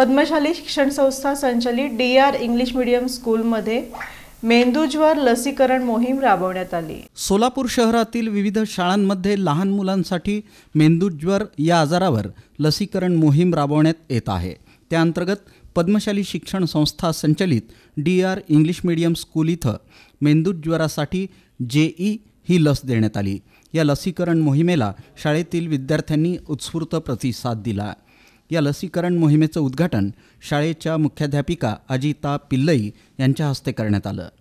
पद्मशाली शिक्षण संस्था संचलित डी आर इंग्लिश मीडियम स्कूलमध्ये मेंदूज्वर लसीकरण मोहीम राबवण्यात आली सोलापूर शहरातील विविध शाळांमध्ये लहान मुलांसाठी मेंदूज्वर या आजारावर लसीकरण मोहीम राबवण्यात येत आहे त्याअंतर्गत पद्मशाली शिक्षण संस्था संचलित D R English medium school इथं मेंदूज्वरासाठी ई e ही लस देण्यात आली या लसीकरण मोहिमेला शाळेतील विद्यार्थ्यांनी उत्स्फूर्त प्रतिसाद दिला या लसीकरण मोहिमेचं उद्घाटन शाळेच्या मुख्याध्यापिका अजिता पिल्लई यांच्या हस्ते करण्यात आलं